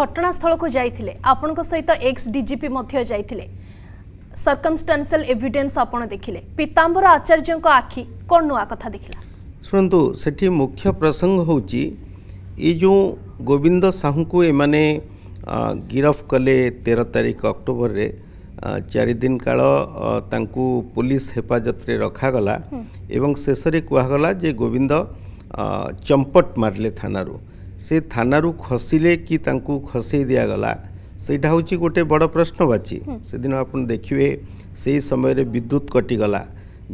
ଘଟଣାସ୍ଥଳକୁ ଯାଇଥିଲେ ଆପଣଙ୍କ ସହିତ ଏକ୍ସ ଡିଜିପି ମଧ୍ୟ ଯାଇଥିଲେ ସର୍କମଷ୍ଟାନ୍ସିଆଲ ଏଭିଡେନ୍ସ ଆପଣ ଦେଖିଲେ ପୀତାମ୍ବର ଆଚାର୍ଯ୍ୟଙ୍କ ଆଖି କ'ଣ ନୂଆ କଥା ଦେଖିଲା ଶୁଣନ୍ତୁ ସେଠି ମୁଖ୍ୟ ପ୍ରସଙ୍ଗ ହେଉଛି ଏ ଯେଉଁ ଗୋବିନ୍ଦ ସାହୁଙ୍କୁ ଏମାନେ ଗିରଫ କଲେ ତେର ତାରିଖ ଅକ୍ଟୋବରରେ ଚାରିଦିନ କାଳ ତାଙ୍କୁ ପୋଲିସ ହେଫାଜତରେ ରଖାଗଲା ଏବଂ ଶେଷରେ କୁହାଗଲା ଯେ ଗୋବିନ୍ଦ ଚମ୍ପଟ ମାରିଲେ ଥାନାରୁ ସେ ଥାନାରୁ ଖସିଲେ କି ତାଙ୍କୁ ଖସେଇ ଦିଆଗଲା ସେଇଟା ହେଉଛି ଗୋଟେ ବଡ଼ ପ୍ରଶ୍ନବାଚୀ ସେଦିନ ଆପଣ ଦେଖିବେ ସେହି ସମୟରେ ବିଦ୍ୟୁତ୍ କଟିଗଲା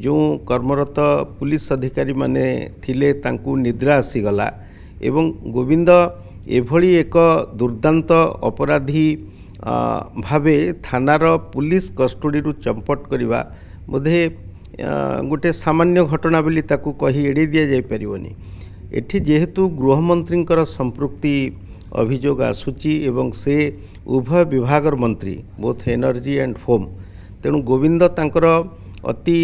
ଯେଉଁ କର୍ମରତ ପୁଲିସ ଅଧିକାରୀମାନେ ଥିଲେ ତାଙ୍କୁ ନିଦ୍ରା ଆସିଗଲା ଏବଂ ଗୋବିନ୍ଦ ଏଭଳି ଏକ ଦୁର୍ଦ୍ଦାନ୍ତ ଅପରାଧୀ ଭାବେ ଥାନାର ପୁଲିସ କଷ୍ଟଡ଼ିରୁ ଚମ୍ପଟ କରିବା ବୋଧେ ଗୋଟେ ସାମାନ୍ୟ ଘଟଣା ବୋଲି ତାକୁ କହି ଏଡ଼େଇ ଦିଆଯାଇପାରିବନି एटी जेहेतु गृहमंत्री संप्रति अभोग एवं से उभय विभाग मंत्री बोथ एनर्जी एंड फोम तेणु गोविंद अति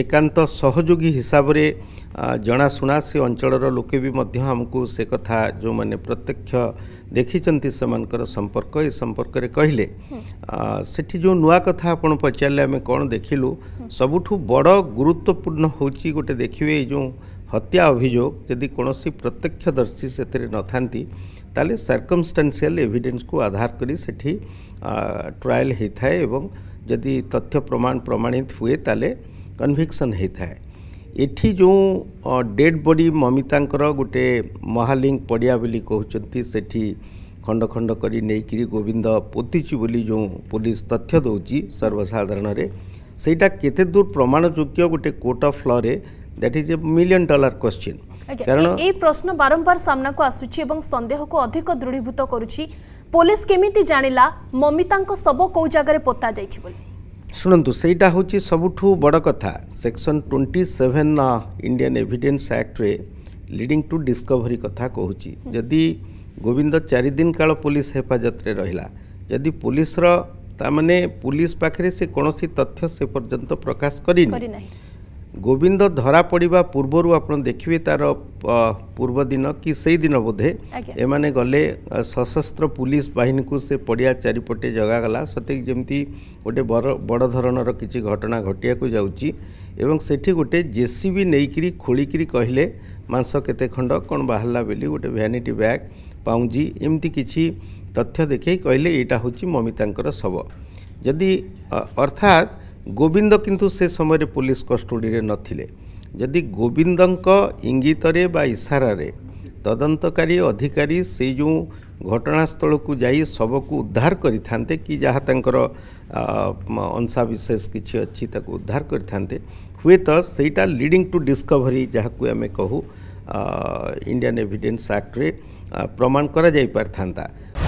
एकांत सहयोगी हिसाब से जनाशुना से अंचल लोके आमको से कथा जो मैंने प्रत्यक्ष देखी से संपर्क ये संपर्क में कहले से जो नुआ कथा आप पचारे आम कौन देख देखल हम्म। सबुठ बड़ गुरुत्वपूर्ण हूँ गोटे देखिए जो हत्या अभोग जदि कौन प्रत्यक्षदर्शी से न था तेल एविडेन्स को आधार कर ट्रायल होता है और जदि तथ्य प्रमाण प्रमाणित हुए ताले कन्विक्शन होता है ये जो डेड बॉडी ममिता गोटे महालिंग पड़िया कहते से खंड खंड कर गोविंद पोती बोली जो पुलिस तथ्य दौर सर्वसाधारण से दूर प्रमाण योग्य गोटे कोर्ट अफ लगे that is a million dollar question কারণ এই প্রশ্ন বারম্বার সামনাকু আসুচি এবং সন্দেহকু অধিক দৃঢ়ীভূত করুচি পুলিশ কেমিতি জাণিলা মমিতাঙ্ক শব কেউ জায়গায় পোতা যাইছি বলি শুনন্তু সেইটা হচ্ছে সবুঠু বড় কথা সেকশন 27 না ইন্ডিয়ান এভিডেন্স অ্যাক্ট রে লিডিং টু ডিসকভারি কথা কহুচি যদি গোবিন্দ চারিদিন কাল পুলিশ হেফাজতরে রহিলা যদি পুলিশর তার মানে পুলিশ পাখে সে কোনসি তথ্য সে পর্যন্ত প্রকাশ করিনি করি নাই ଗୋବିନ୍ଦ ଧରା ପଡ଼ିବା ପୂର୍ବରୁ ଆପଣ ଦେଖିବେ ତାର ପୂର୍ବଦିନ କି ସେଇଦିନ ବୋଧେ ଏମାନେ ଗଲେ ସଶସ୍ତ୍ର ପୁଲିସ ବାହିନୀକୁ ସେ ପଡ଼ିଆ ଚାରିପଟେ ଜଗାଗଲା ସତେକି ଯେମିତି ଗୋଟେ ବଡ଼ ବଡ଼ ଧରଣର କିଛି ଘଟଣା ଘଟିବାକୁ ଯାଉଛି ଏବଂ ସେଠି ଗୋଟେ ଜେସିବି ନେଇକିରି ଖୋଳିକିରି କହିଲେ ମାଂସ କେତେ ଖଣ୍ଡ କ'ଣ ବାହାରିଲା ବୋଲି ଗୋଟେ ଭ୍ୟାନିଟି ବ୍ୟାଗ୍ ପାଉଁଜି ଏମିତି କିଛି ତଥ୍ୟ ଦେଖେଇ କହିଲେ ଏଇଟା ହେଉଛି ମମିତାଙ୍କର ଶବ ଯଦି ଅର୍ଥାତ୍ ଗୋବିନ୍ଦ କିନ୍ତୁ ସେ ସମୟରେ ପୋଲିସ କଷ୍ଟୋଡ଼ିରେ ନଥିଲେ ଯଦି ଗୋବିନ୍ଦଙ୍କ ଇଙ୍ଗିତରେ ବା ଇସାରାରେ ତଦନ୍ତକାରୀ ଅଧିକାରୀ ସେଇ ଯେଉଁ ଘଟଣାସ୍ଥଳକୁ ଯାଇ ଶବକୁ ଉଦ୍ଧାର କରିଥାନ୍ତେ କି ଯାହା ତାଙ୍କର ଅଂଶାବିଶେଷ କିଛି ଅଛି ତାକୁ ଉଦ୍ଧାର କରିଥାନ୍ତେ ହୁଏତ ସେଇଟା ଲିଡ଼ିଂ ଟୁ ଡିସ୍କଭରି ଯାହାକୁ ଆମେ କହୁ ଇଣ୍ଡିଆନ୍ ଏଭିଡେନ୍ସ ଆକ୍ଟରେ ପ୍ରମାଣ କରାଯାଇପାରିଥାନ୍ତା